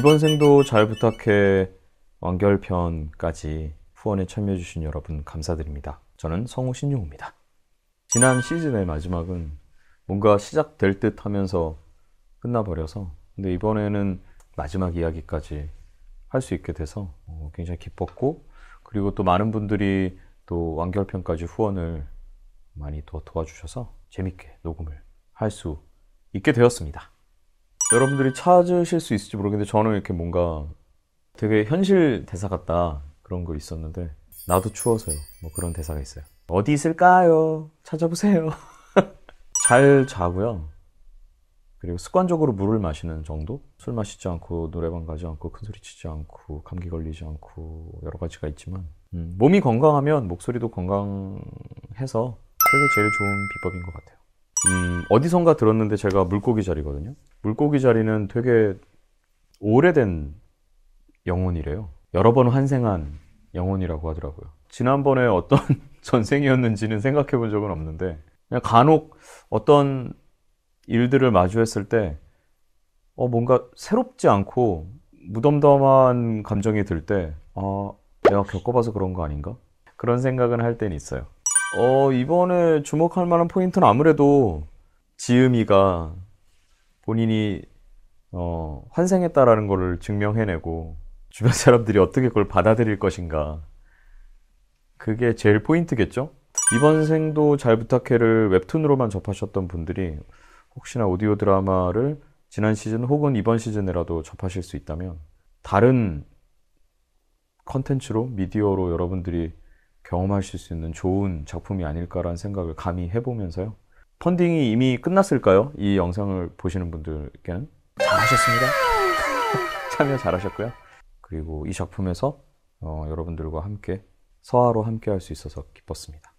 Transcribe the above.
이번 생도 잘 부탁해 완결편까지 후원에 참여해주신 여러분 감사드립니다. 저는 성우 신용우입니다. 지난 시즌의 마지막은 뭔가 시작될 듯 하면서 끝나버려서 근데 이번에는 마지막 이야기까지 할 수 있게 돼서 어, 굉장히 기뻤고 그리고 또 많은 분들이 또 완결편까지 후원을 많이 더 도와주셔서 재밌게 녹음을 할 수 있게 되었습니다. 여러분들이 찾으실 수 있을지 모르겠는데 저는 이렇게 뭔가 되게 현실 대사 같다 그런 거 있었는데 나도 추워서요 뭐 그런 대사가 있어요 어디 있을까요? 찾아보세요 잘 자고요 그리고 습관적으로 물을 마시는 정도? 술 마시지 않고 노래방 가지 않고 큰소리 치지 않고 감기 걸리지 않고 여러 가지가 있지만 음, 몸이 건강하면 목소리도 건강해서 그게 제일 좋은 비법인 것 같아요 음, 어디선가 들었는데 제가 물고기 자리거든요. 물고기 자리는 되게 오래된 영혼이래요. 여러 번 환생한 영혼이라고 하더라고요. 지난번에 어떤 전생이었는지는 생각해 본 적은 없는데 그냥 간혹 어떤 일들을 마주했을 때 어, 뭔가 새롭지 않고 무덤덤한 감정이 들 때, 아, 내가 겪어봐서 그런 거 아닌가? 그런 생각은 할 때는 있어요. 어, 이번에 주목할 만한 포인트는 아무래도 지음이가 본인이 어, 환생했다라는 것을 증명해내고 주변 사람들이 어떻게 그걸 받아들일 것인가 그게 제일 포인트겠죠? 이번 생도 잘 부탁해를 웹툰으로만 접하셨던 분들이 혹시나 오디오 드라마를 지난 시즌 혹은 이번 시즌에라도 접하실 수 있다면 다른 컨텐츠로 미디어로 여러분들이 경험하실 수 있는 좋은 작품이 아닐까라는 생각을 감히 해보면서요. 펀딩이 이미 끝났을까요? 이 영상을 보시는 분들께는 잘하셨습니다. 참여 잘하셨고요. 그리고 이 작품에서 어, 여러분들과 함께 서아로 함께 할 수 있어서 기뻤습니다.